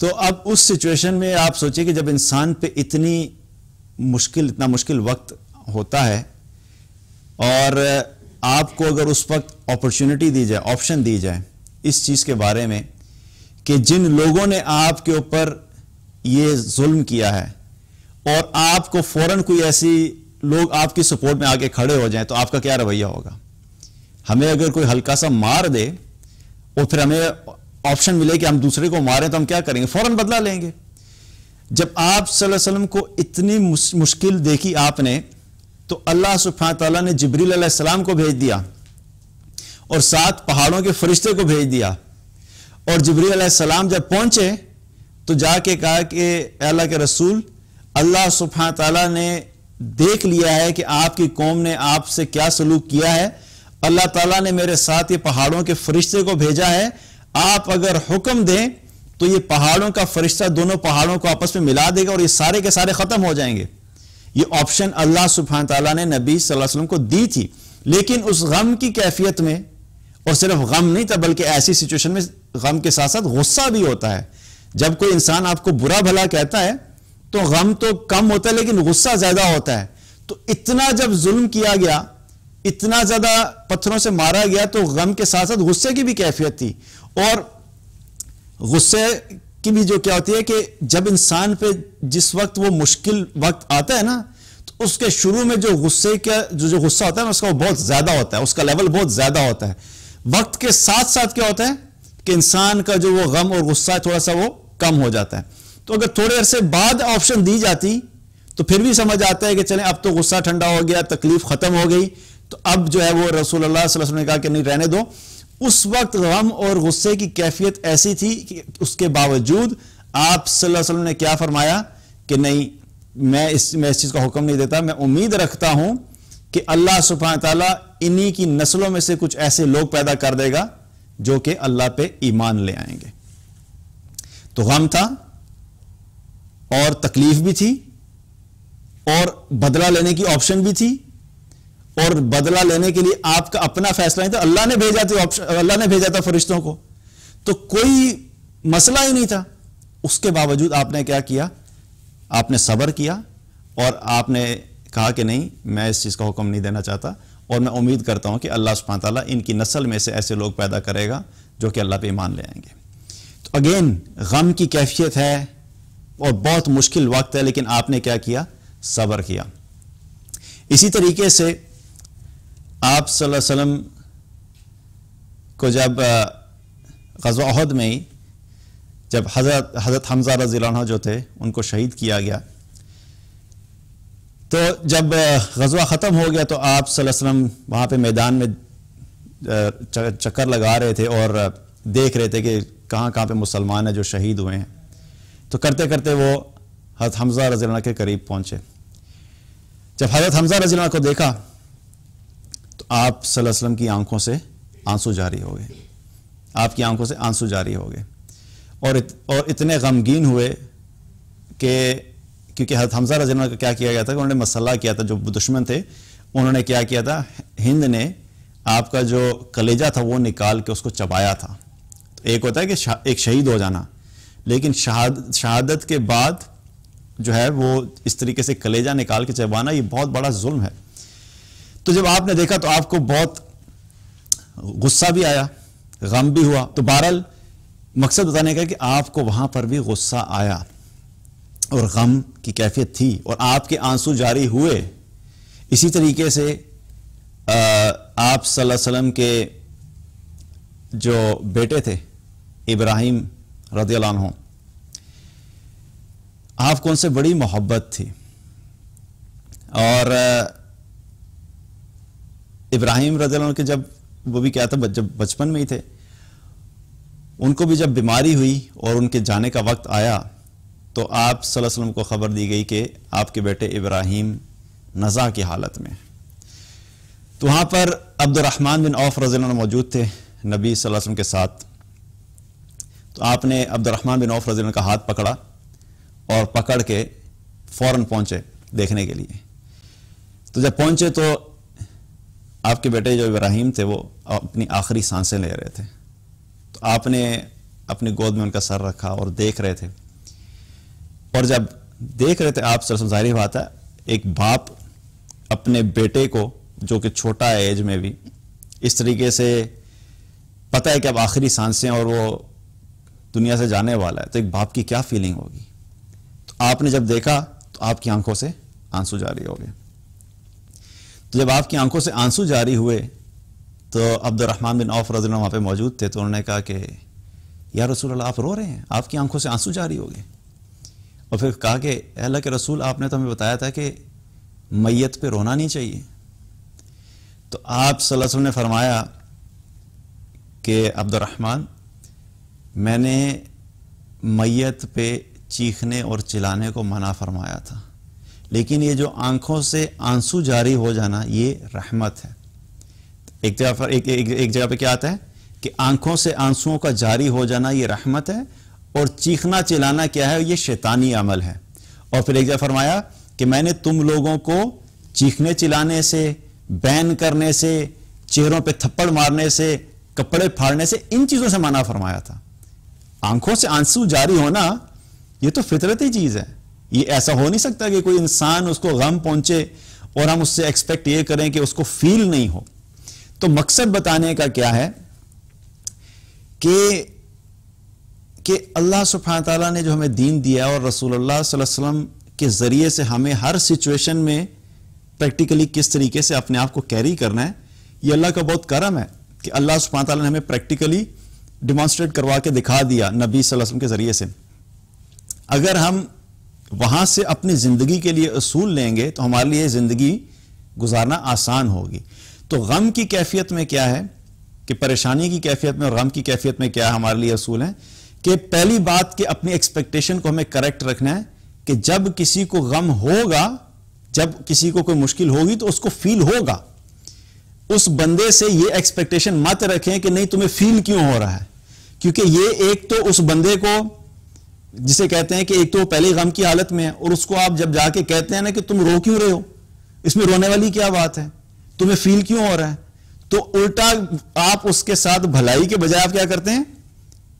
तो अब उस सिचुएशन में आप सोचिए कि जब इंसान पे इतनी मुश्किल इतना मुश्किल वक्त होता है और आपको अगर उस वक्त अपॉर्चुनिटी दी जाए ऑप्शन दी जाए इस चीज़ के बारे में कि जिन लोगों ने आपके ऊपर ये जुल्म किया है और आपको फौरन कोई ऐसी लोग आपकी सपोर्ट में आके खड़े हो जाएं तो आपका क्या रवैया होगा हमें अगर कोई हल्का सा मार दे और फिर हमें ऑप्शन मिले कि हम दूसरे को मारें तो हम क्या करेंगे फौरन बदला लेंगे जब आप वसल्लम को इतनी मुश्किल देखी आपने तो अल्लाह सुफा तला ने जबरील सलाम को भेज दिया और सात पहाड़ों के फरिश्ते को भेज दिया और जबरील सलाम जब पहुंचे तो जाके कहा कि अल्लाह के रसूल अल्लाह सुबहान तला ने देख लिया है कि आपकी कौम ने आपसे क्या सलूक किया है अल्लाह तला ने मेरे साथ ये पहाड़ों के फरिश्ते को भेजा है आप अगर हुक्म दें तो ये पहाड़ों का फरिश्ता दोनों पहाड़ों को आपस में मिला देगा और ये सारे के सारे खत्म हो जाएंगे ये ऑप्शन अल्लाह सुबहान तला ने नबी वसल्लम को दी थी लेकिन उस गम की कैफियत में और सिर्फ गम नहीं था बल्कि ऐसी सिचुएशन में गम के साथ साथ गुस्सा भी होता है जब कोई इंसान आपको बुरा भला कहता है तो गम तो कम होता है लेकिन गुस्सा ज्यादा होता है तो इतना जब जुल्म किया गया इतना ज्यादा पत्थरों से मारा गया तो गम के साथ साथ गुस्से की भी कैफियत थी और गुस्से की भी जो क्या होती है कि जब इंसान पे जिस वक्त वो मुश्किल वक्त आता है ना तो उसके शुरू में जो गुस्से का जो जो गुस्सा होता है ना उसका बहुत ज्यादा होता है उसका लेवल बहुत ज्यादा होता है वक्त के साथ साथ क्या होता है कि इंसान का जो वो गम और गुस्सा है थोड़ा सा वो कम हो जाता है तो अगर थोड़े अरसे बाद ऑप्शन दी जाती तो फिर भी समझ आता है कि चले अब तो गुस्सा ठंडा हो गया तकलीफ खत्म हो गई तो अब जो है वो रसूल अल्लाह ने कहा कि नहीं रहने दो उस वक्त गम और गुस्से की कैफियत ऐसी थी कि उसके बावजूद आप वसल्लम ने क्या फरमाया कि नहीं मैं इस मैं इस चीज़ का हुक्म नहीं देता मैं उम्मीद रखता हूं कि अल्लाह सुबह ताला इन्हीं की नस्लों में से कुछ ऐसे लोग पैदा कर देगा जो कि अल्लाह पे ईमान ले आएंगे तो गम था और तकलीफ भी थी और बदला लेने की ऑप्शन भी थी और बदला लेने के लिए आपका अपना फैसला नहीं था अल्लाह ने भेजा थी तो ऑप्शन अल्लाह ने भेजा था फरिश्तों को तो कोई मसला ही नहीं था उसके बावजूद आपने क्या किया आपने सब्र किया और आपने कहा कि नहीं मैं इस चीज़ का हुक्म नहीं देना चाहता और मैं उम्मीद करता हूं कि अल्लाह सुबह ताली इनकी नस्ल में से ऐसे लोग पैदा करेगा जो कि अल्लाह पर ईमान ले आएंगे तो अगेन गम की कैफियत है और बहुत मुश्किल वक्त है लेकिन आपने क्या किया सबर किया इसी तरीके से आप वसम को जब गजवाहद में जब हज़रत हज़रत हमजा रजीला जो थे उनको शहीद किया गया तो जब गजवा ख़त्म हो गया तो आप वसम वहाँ पे मैदान में चक्कर लगा रहे थे और देख रहे थे कि कहाँ कहाँ पे मुसलमान हैं जो शहीद हुए हैं तो करते करते वो हज़रत हमजा रजीला के करीब पहुँचे जब हज़रत हमजा रजीला को देखा आप वसल्लम की आंखों से आंसू जारी हो गए आपकी आंखों से आंसू जारी हो गए और इत, और इतने गमगीन हुए कि क्योंकि हजरत हमजा रजन का क्या किया गया था कि उन्होंने मसल्ला किया था जो दुश्मन थे उन्होंने क्या किया था हिंद ने आपका जो कलेजा था वो निकाल के उसको चबाया था तो एक होता है कि शा, एक शहीद हो जाना लेकिन शहाद शहादत के बाद जो है वो इस तरीके से कलेजा निकाल के चबाना ये बहुत बड़ा जुल्म है तो जब आपने देखा तो आपको बहुत गुस्सा भी आया गम भी हुआ तो बहरल मकसद बताने का कि आपको वहां पर भी गुस्सा आया और गम की कैफियत थी और आपके आंसू जारी हुए इसी तरीके से आप वसल्लम के जो बेटे थे इब्राहिम रदी हो आपको उनसे बड़ी मोहब्बत थी और इब्राहिम रजल के जब वो भी क्या था जब बचपन में ही थे उनको भी जब बीमारी हुई और उनके जाने का वक्त आया तो आप वसल्लम को ख़बर दी गई कि आपके बेटे इब्राहिम नज़ा की हालत में तो वहाँ पर अब्दुलरहमान बिन औफ रजील मौजूद थे नबी वसल्लम के साथ तो आपने अब्दुलरहमान बिन औफ रजील का हाथ पकड़ा और पकड़ के फ़ौर पहुँचे देखने के लिए तो जब पहुँचे तो आपके बेटे जो इब्राहिम थे वो अपनी आखिरी सांसें ले रहे थे तो आपने अपनी गोद में उनका सर रखा और देख रहे थे और जब देख रहे थे आप सरसम जाहिर बात है एक बाप अपने बेटे को जो कि छोटा है एज में भी इस तरीके से पता है कि अब आखिरी सांसें और वो दुनिया से जाने वाला है तो एक बाप की क्या फीलिंग होगी तो आपने जब देखा तो आपकी आंखों से आंसू जारी हो गए तो जब आपकी आंखों से आंसू जारी हुए तो अब्दुलरहमान बिन औफ रजन वहाँ पर मौजूद थे तो उन्होंने कहा कि या रसूल आप रो रहे हैं आपकी आंखों से आंसू जारी हो गए और फिर कहा कि अल्लाह के रसूल आपने तो हमें बताया था कि मैत पे रोना नहीं चाहिए तो आप सल्लम ने फरमाया कि अब्दुलरहमान मैंने मैत पे चीखने और चिलाने को मना फरमाया था लेकिन ये जो आंखों से आंसू जारी हो जाना ये रहमत है एक जगह पर एक, एक, एक जगह पे क्या आता है कि आंखों से आंसुओं का जारी हो जाना ये रहमत है और चीखना चिलाना क्या है ये शैतानी अमल है और फिर एक जगह फरमाया कि मैंने तुम लोगों को चीखने चिल्लाने से बैन करने से चेहरों पे थप्पड़ मारने से कपड़े फाड़ने से इन चीजों से मना फरमाया था आंखों से आंसू जारी होना यह तो फितरती चीज है ये ऐसा हो नहीं सकता कि कोई इंसान उसको गम पहुंचे और हम उससे एक्सपेक्ट ये करें कि उसको फील नहीं हो तो मकसद बताने का क्या है कि कि अल्लाह सुबहान ताला ने जो हमें दीन दिया और रसूल सल्लल्लाहु अलैहि वसल्लम के ज़रिए से हमें हर सिचुएशन में प्रैक्टिकली किस तरीके से अपने आप को कैरी करना है ये अल्लाह का बहुत करम है कि अल्लाह सुबहान ताला ने हमें प्रैक्टिकली डिमॉन्स्ट्रेट करवा के दिखा दिया नबी वसल्लम के ज़रिए से अगर हम वहां से अपनी जिंदगी के लिए असूल लेंगे तो हमारे लिए जिंदगी गुजारना आसान होगी तो गम की कैफियत में क्या है कि परेशानी की कैफियत में और गम की कैफियत में क्या हमारे लिए असूल है कि पहली बात कि अपनी एक्सपेक्टेशन को हमें करेक्ट रखना है कि जब किसी को गम होगा जब किसी को कोई मुश्किल होगी तो उसको फील होगा उस बंदे से ये एक्सपेक्टेशन मत रखें कि नहीं तुम्हें फील क्यों हो रहा है क्योंकि ये एक तो उस बंदे को जिसे कहते हैं कि एक तो पहले गम की हालत में है और उसको आप जब जाके कहते हैं ना कि तुम रो क्यों रहे हो इसमें रोने वाली क्या बात है तुम्हें फील क्यों हो रहा है तो उल्टा आप उसके साथ भलाई के बजाय आप क्या करते हैं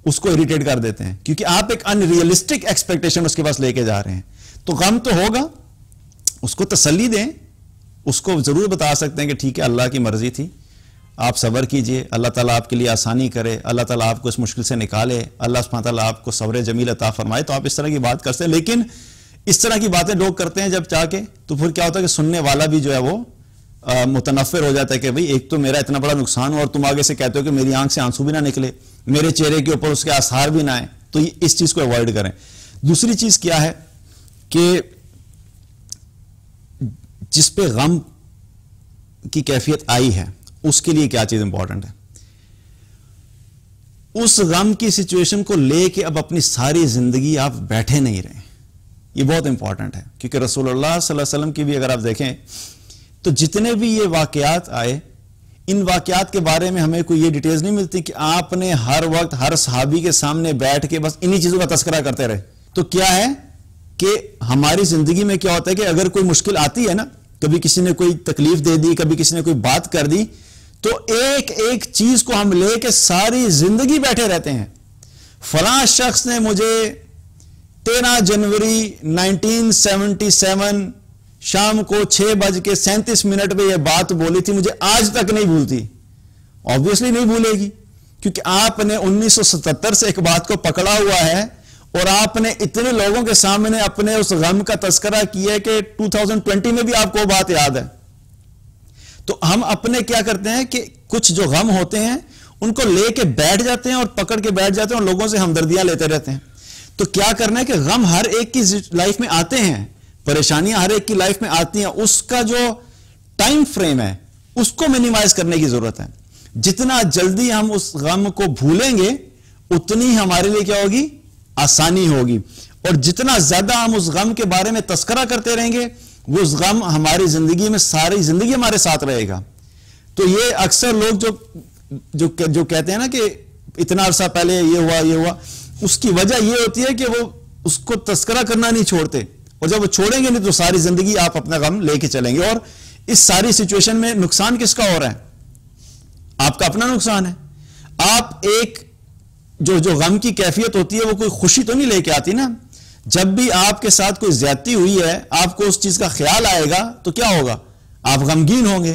उसको इरिटेट कर देते हैं क्योंकि आप एक अनरियलिस्टिक एक्सपेक्टेशन उसके पास लेके जा रहे हैं तो गम तो होगा उसको तसली दें उसको जरूर बता सकते हैं कि ठीक है अल्लाह की मर्जी थी आप सब्र कीजिए अल्लाह ताला आपके लिए आसानी करे अल्लाह ताला आपको इस मुश्किल से निकाले अल्लाह सुबह ताला आपको सब्र जमील अता फरमाए तो आप इस तरह की बात करते हैं लेकिन इस तरह की बातें लोग करते हैं जब चाह के तो फिर क्या होता है कि सुनने वाला भी जो है वो मुतनफ़र हो जाता है कि भाई एक तो मेरा इतना बड़ा नुकसान हो और तुम आगे से कहते हो कि मेरी आंख से आंसू भी ना निकले मेरे चेहरे के ऊपर उसके आसार भी ना आए तो इस चीज़ को अवॉइड करें दूसरी चीज़ क्या है कि जिस पे गम की कैफियत आई है उसके लिए क्या चीज इंपॉर्टेंट है उस गम की सिचुएशन को लेके अब अपनी सारी जिंदगी आप बैठे नहीं रहे ये बहुत इंपॉर्टेंट है क्योंकि रसूल वसल्लम की भी अगर आप देखें तो जितने भी ये वाकयात आए इन वाकयात के बारे में हमें कोई ये डिटेल्स नहीं मिलती कि आपने हर वक्त हर सहाबी के सामने बैठ के बस इन्हीं चीजों का तस्करा करते रहे तो क्या है कि हमारी जिंदगी में क्या होता है कि अगर कोई मुश्किल आती है ना कभी किसी ने कोई तकलीफ दे दी कभी किसी ने कोई बात कर दी तो एक एक चीज को हम लेके सारी जिंदगी बैठे रहते हैं फला शख्स ने मुझे 13 जनवरी 1977 शाम को छह बज के सैंतीस मिनट में यह बात बोली थी मुझे आज तक नहीं भूलती ऑब्वियसली नहीं भूलेगी क्योंकि आपने 1977 से एक बात को पकड़ा हुआ है और आपने इतने लोगों के सामने अपने उस गम का तस्करा किया है कि 2020 में भी आपको बात याद है तो हम अपने क्या करते हैं कि कुछ जो गम होते हैं उनको लेके बैठ जाते हैं और पकड़ के बैठ जाते हैं और लोगों से हमदर्दियां लेते रहते हैं तो क्या करना है कि गम हर एक की लाइफ में आते हैं परेशानियां हर एक की लाइफ में आती हैं उसका जो टाइम फ्रेम है उसको मिनिमाइज करने की जरूरत है जितना जल्दी हम उस गम को भूलेंगे उतनी हमारे लिए क्या होगी आसानी होगी और जितना ज्यादा हम उस गम के बारे में तस्करा करते रहेंगे वो गम हमारी ज़िंदगी में सारी ज़िंदगी हमारे साथ रहेगा तो ये अक्सर लोग जो जो जो कहते हैं ना कि इतना अरसा पहले ये हुआ ये हुआ उसकी वजह ये होती है कि वो उसको तस्करा करना नहीं छोड़ते और जब वो छोड़ेंगे नहीं तो सारी ज़िंदगी आप अपना गम लेके चलेंगे और इस सारी सिचुएशन में नुकसान किसका हो रहा है आपका अपना नुकसान है आप एक जो जो गम की कैफियत होती है वो कोई खुशी तो नहीं लेके आती ना जब भी आपके साथ कोई ज्यादती हुई है आपको उस चीज का ख्याल आएगा तो क्या होगा आप गमगीन होंगे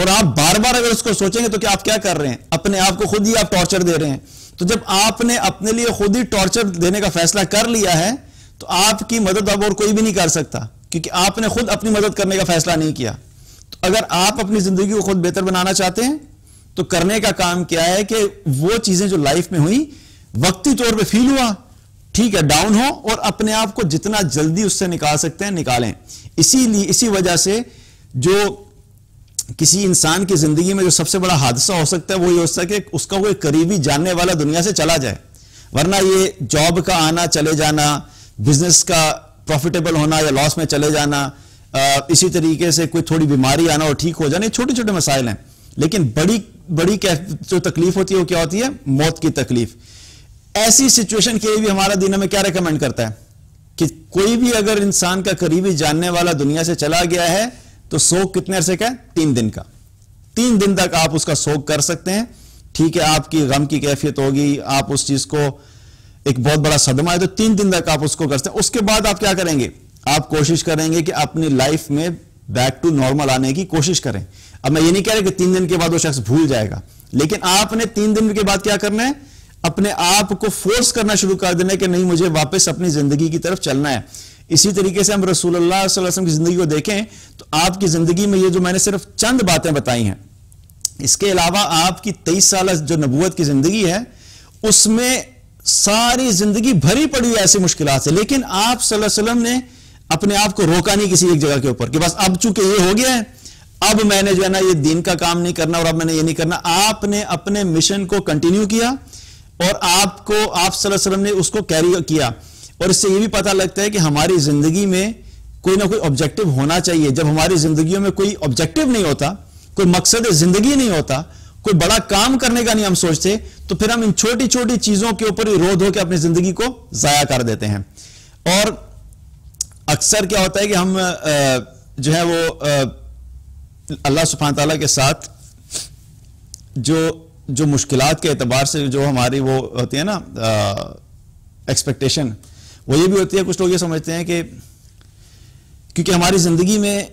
और आप बार बार अगर उसको सोचेंगे तो क्या आप क्या कर रहे हैं अपने आप को खुद ही आप टॉर्चर दे रहे हैं तो जब आपने अपने लिए खुद ही टॉर्चर देने का फैसला कर लिया है तो आपकी मदद अब और कोई भी नहीं कर सकता क्योंकि आपने खुद अपनी मदद करने का फैसला नहीं किया तो अगर आप अपनी जिंदगी को खुद बेहतर बनाना चाहते हैं तो करने का काम क्या है कि वो चीजें जो लाइफ में हुई वक्ती तौर पर फील हुआ ठीक है डाउन हो और अपने आप को जितना जल्दी उससे निकाल सकते हैं निकालें इसीलिए इसी वजह से जो किसी इंसान की जिंदगी में जो सबसे बड़ा हादसा हो सकता है वो ये हो सकता है कि उसका कोई करीबी जानने वाला दुनिया से चला जाए वरना ये जॉब का आना चले जाना बिजनेस का प्रॉफिटेबल होना या लॉस में चले जाना इसी तरीके से कोई थोड़ी बीमारी आना और ठीक हो जाना छोटे छोटे मसाइल हैं लेकिन बड़ी बड़ी जो तकलीफ होती है वो क्या होती है मौत की तकलीफ ऐसी सिचुएशन के लिए भी हमारा दिन हमें क्या रिकमेंड करता है कि कोई भी अगर इंसान का करीबी जानने वाला दुनिया से चला गया है तो शोक कितने अरसे का तीन दिन का तीन दिन तक आप उसका शोक कर सकते हैं ठीक है आपकी गम की कैफियत होगी आप उस चीज को एक बहुत बड़ा सदमा है तो तीन दिन तक आप उसको कर सकते हैं उसके बाद आप क्या करेंगे आप कोशिश करेंगे कि अपनी लाइफ में बैक टू नॉर्मल आने की कोशिश करें अब मैं ये नहीं कह रहा कि तीन दिन के बाद वो शख्स भूल जाएगा लेकिन आपने तीन दिन के बाद क्या करना है अपने आप को फोर्स करना शुरू कर देना कि नहीं मुझे वापस अपनी जिंदगी की तरफ चलना है इसी तरीके से हम रसूल वसलम की जिंदगी को देखें तो आपकी जिंदगी में ये जो मैंने सिर्फ चंद बातें बताई हैं इसके अलावा आपकी तेईस साल जो नबूत की जिंदगी है उसमें सारी जिंदगी भरी पड़ी हुई ऐसी मुश्किल से लेकिन आप सल्लम ने अपने आप को रोका नहीं किसी एक जगह के ऊपर कि बस अब चूंकि ये हो गया है अब मैंने जो है ना ये दिन का काम नहीं करना और अब मैंने ये नहीं करना आपने अपने मिशन को कंटिन्यू किया और आपको आप सल्लम ने उसको कैरी किया और इससे यह भी पता लगता है कि हमारी जिंदगी में कोई ना कोई ऑब्जेक्टिव होना चाहिए जब हमारी जिंदगी में कोई ऑब्जेक्टिव नहीं होता कोई मकसद जिंदगी नहीं होता कोई बड़ा काम करने का नहीं हम सोचते तो फिर हम इन छोटी छोटी चीजों के ऊपर ही रोध होकर के अपनी जिंदगी को जाया कर देते हैं और अक्सर क्या होता है कि हम जो है वो अल्लाह सुफान तला के साथ जो जो मुश्किल के अतबार से जो हमारी वो होती है ना एक्सपेक्टेशन वो ये भी होती है कुछ लोग ये समझते हैं कि क्योंकि हमारी ज़िंदगी में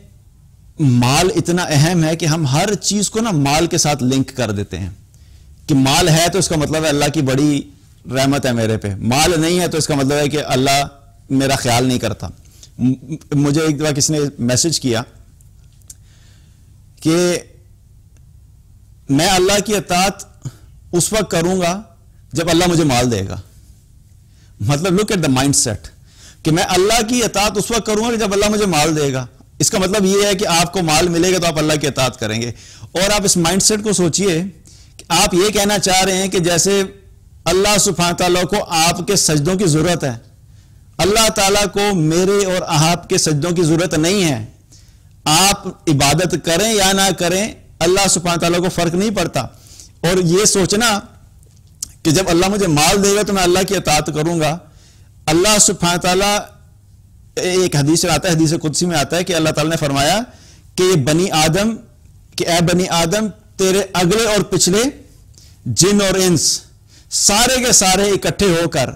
माल इतना अहम है कि हम हर चीज़ को ना माल के साथ लिंक कर देते हैं कि माल है तो इसका मतलब है अल्लाह की बड़ी रहमत है मेरे पे माल नहीं है तो इसका मतलब है कि अल्लाह मेरा ख्याल नहीं करता मुझे एक बार किसी ने मैसेज किया कि मैं अल्लाह की अतात उस वक्त करूंगा जब अल्लाह मुझे माल देगा मतलब look at the mindset कि मैं अल्लाह की अतात उस वक्त करूंगा जब अल्लाह मुझे माल देगा इसका मतलब यह है कि आपको माल मिलेगा तो आप अल्लाह की अतात करेंगे और आप इस माइंड सेट को सोचिए कि आप यह कहना चाह रहे हैं कि जैसे अल्लाह सुफान तला को आपके सजदों की जरूरत है अल्लाह ताला को मेरे और आपके सजदों की जरूरत नहीं है आप इबादत करें या ना करें अल्लाह सुबहान तला को फ़र्क नहीं पड़ता और ये सोचना कि जब अल्लाह मुझे माल देगा तो मैं अल्लाह की अतात करूंगा अल्लाह सुबहान तला एक हदीस आता है हदीस कुदसी में आता है कि अल्लाह ताला ने फरमाया कि ये बनी आदम कि ए बनी आदम तेरे अगले और पिछले जिन और इंस सारे के सारे इकट्ठे होकर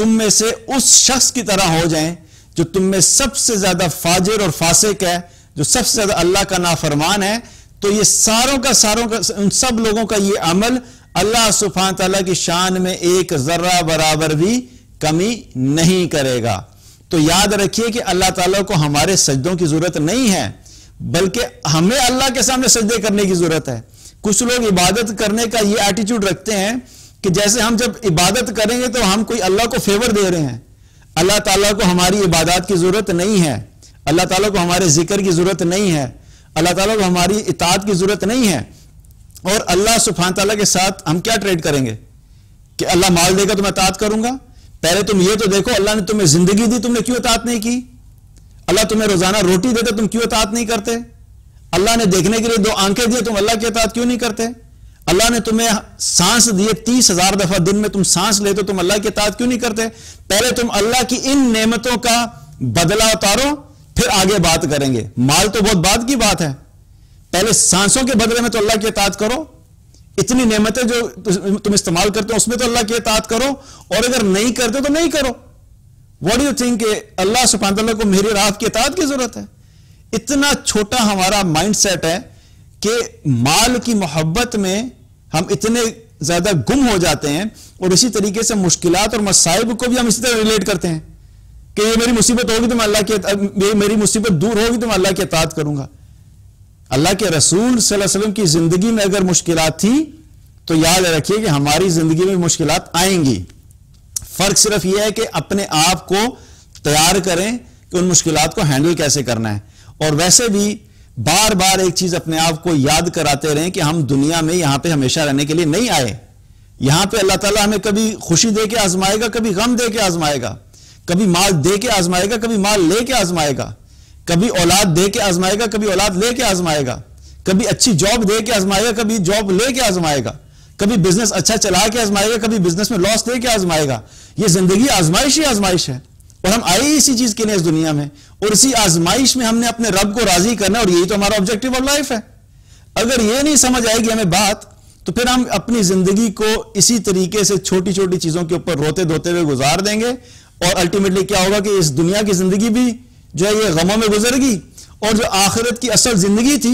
तुम में से उस शख्स की तरह हो जाएं जो तुम में सबसे ज्यादा फाजिर और फासिक है जो सबसे ज्यादा अल्लाह का नाफरमान है तो ये सारों का सारों का उन सब लोगों का ये अमल अल्लाह सुफान तला की शान में एक जर्रा बराबर भी कमी नहीं करेगा तो याद रखिए कि अल्लाह ताला को हमारे सजदों की जरूरत नहीं है बल्कि हमें अल्लाह के सामने सजदे करने की जरूरत है कुछ लोग इबादत करने का ये एटीट्यूड रखते हैं कि जैसे हम जब इबादत करेंगे तो हम कोई अल्लाह को फेवर दे रहे हैं अल्लाह ताला को हमारी इबादत की जरूरत नहीं है अल्लाह ताला को हमारे जिक्र की जरूरत नहीं है अल्लाह ताला को हमारी इतात की ज़रूरत नहीं है और अल्लाह सुफान तला के साथ हम क्या ट्रेड करेंगे कि अल्लाह माल देगा तो मैं तात करूंगा पहले तुम ये तो देखो अल्लाह ने तुम्हें जिंदगी दी तुमने क्यों तात नहीं की अल्लाह तुम्हें रोजाना रोटी देता तुम क्यों तात नहीं करते अल्लाह ने देखने के लिए दो आंखें दिए तुम अल्लाह की तात क्यों नहीं करते अल्लाह ने तुम्हें सांस दिए तीस हजार दफा दिन में तुम सांस लेते हो तुम अल्लाह की तात क्यों नहीं करते पहले तुम अल्लाह की इन नेमतों का बदला उतारो फिर आगे बात करेंगे माल तो बहुत बाद की बात है पहले सांसों के बदले में तो अल्लाह की इतात करो इतनी नेमतें जो तुम इस्तेमाल करते हो उसमें तो अल्लाह की इतात करो और अगर नहीं करते तो नहीं करो वॉट यू थिंक अल्लाह सुबह को मेरी रात की इतात की जरूरत है इतना छोटा हमारा माइंड सेट है कि माल की मोहब्बत में हम इतने ज्यादा गुम हो जाते हैं और इसी तरीके से मुश्किलात और मसाइब को भी हम इसी तरह रिलेट करते हैं कि ये मेरी मुसीबत होगी तो मैं अल्लाह की ये मेरी मुसीबत दूर होगी तो मैं अल्लाह की अतात करूंगा अल्लाह के रसूल वसल्लम की जिंदगी में अगर मुश्किल थी तो याद रखिए कि हमारी जिंदगी में मुश्किल आएंगी फर्क सिर्फ यह है कि अपने आप को तैयार करें कि उन मुश्किल को हैंडल कैसे करना है और वैसे भी बार बार एक चीज अपने आप को याद कराते रहें कि हम दुनिया में यहां पे हमेशा रहने के लिए नहीं आए यहां पे अल्लाह ताला हमें कभी खुशी दे के आजमाएगा कभी गम दे के आजमाएगा कभी माल दे के आजमाएगा कभी माल ले के आजमाएगा कभी औलाद दे के आजमाएगा कभी औलाद ले के आजमाएगा कभी अच्छी जॉब दे के आजमाएगा कभी जॉब ले के आजमाएगा कभी बिजनेस अच्छा चला के आजमाएगा कभी बिजनेस में लॉस दे के आजमाएगा ये जिंदगी आजमाइश ही आजमाइश है और हम आए इसी चीज के लिए इस दुनिया में और इसी आजमाइश में हमने अपने रब को राजी करना और यही तो हमारा ऑब्जेक्टिव ऑफ लाइफ है अगर ये नहीं समझ आएगी हमें बात तो फिर हम अपनी जिंदगी को इसी तरीके से छोटी छोटी चीजों के ऊपर रोते धोते हुए गुजार देंगे और अल्टीमेटली क्या होगा कि इस दुनिया की जिंदगी भी जो है ये गमों में गुजरेगी और जो आखिरत की असल जिंदगी थी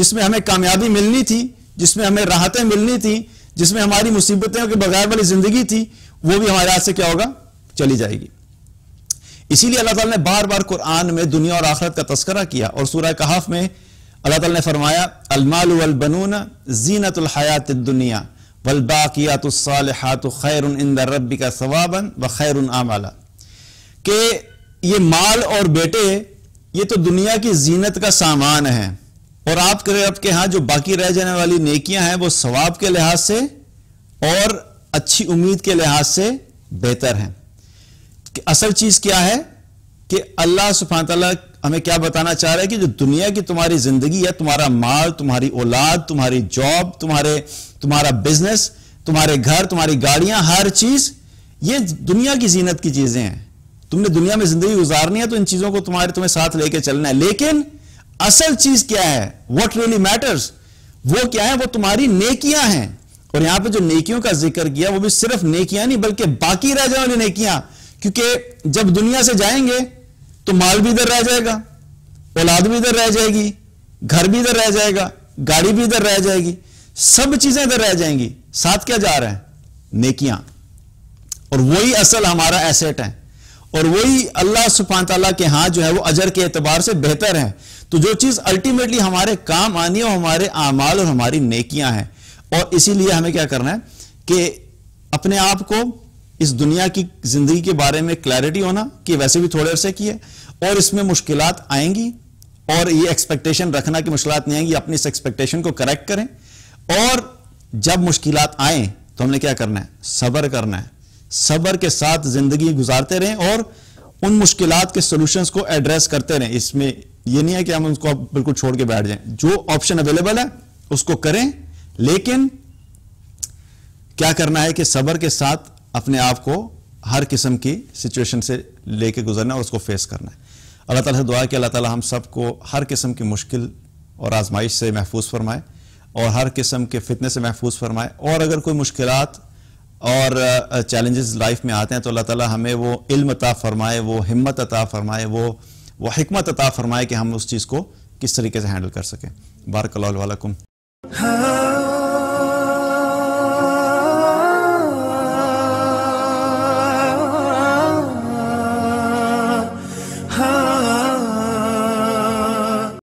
जिसमें हमें कामयाबी मिलनी थी जिसमें हमें राहतें मिलनी थी जिसमें हमारी मुसीबतों के बगैर वाली जिंदगी थी वो भी हमारे हाथ से क्या होगा चली जाएगी इसीलिए अल्लाह ताला ने बार बार कुरान में दुनिया और आखरत का तस्करा किया और सूरह कहाफ में अल्लाह ताला ने फरमाया अलमाल बनून जीनत हयात दुनिया वलबाकियात खैर इंद रबी का सवाबन व खैर आमला के ये माल और बेटे ये तो दुनिया की जीनत का सामान है और आपके रब आपके यहाँ जो बाकी रह जाने वाली नेकियां हैं वो सवाब के लिहाज से और अच्छी उम्मीद के लिहाज से बेहतर हैं असल चीज क्या है कि अल्लाह सुफान तला हमें क्या बताना चाह रहा है कि जो दुनिया की तुम्हारी जिंदगी है तुम्हारा माल तुम्हारी औलाद तुम्हारी जॉब तुम्हारे तुम्हारा बिजनेस तुम्हारे घर तुम्हारी गाड़ियां हर चीज ये दुनिया की जीनत की चीजें हैं तुमने दुनिया में जिंदगी गुजारनी है तो इन चीजों को तुम्हारे तुम्हें साथ लेके चलना है लेकिन असल चीज क्या है वॉट रियली मैटर्स वो क्या है वो तुम्हारी नेकियां हैं और यहां पे जो नेकियों का जिक्र किया वो भी सिर्फ नेकियां नहीं बल्कि बाकी रह जाने नेकियां क्योंकि जब दुनिया से जाएंगे तो माल भी इधर रह जाएगा औलाद भी इधर रह जाएगी घर भी इधर रह जाएगा गाड़ी भी इधर रह जाएगी सब चीजें इधर रह जाएंगी साथ क्या जा रहा है नेकियां और वही असल हमारा एसेट है और वही अल्लाह सुफान तला के हाथ जो है वो अजर के एतबार से बेहतर है तो जो चीज अल्टीमेटली हमारे काम आनी है हमारे आमाल और हमारी नेकियां हैं और इसीलिए हमें क्या करना है कि अपने आप को इस दुनिया की जिंदगी के बारे में क्लैरिटी होना कि वैसे भी थोड़े अरसे की है और इसमें मुश्किल आएंगी और ये एक्सपेक्टेशन रखना कि मुश्किल नहीं आएंगी अपनी इस एक्सपेक्टेशन को करेक्ट करें और जब मुश्किल आए तो हमने क्या करना है सबर करना है सबर के साथ जिंदगी गुजारते रहें और उन मुश्किल के सोल्यूशंस को एड्रेस करते रहें इसमें यह नहीं है कि हम उसको बिल्कुल छोड़ के बैठ जाएं जो ऑप्शन अवेलेबल है उसको करें लेकिन क्या करना है कि सबर के साथ अपने आप को हर किस्म की सिचुएशन से लेके गुजरना और उसको फेस करना है अल्लाह ताला से दुआ है कि अल्लाह ताला हम सबको हर किस्म की मुश्किल और आजमाइश से महफूज फरमाए और हर किस्म के फितने से महफूज फरमाए और अगर कोई मुश्किल और चैलेंजेस लाइफ में आते हैं तो अल्लाह ताला हमें वो इल्म अता फरमाए वो हिम्मत अता फरमाए वो वो हमत अता फरमाए कि हम उस चीज़ को किस तरीके से हैंडल कर सकें बारकल वालकुम हाँ।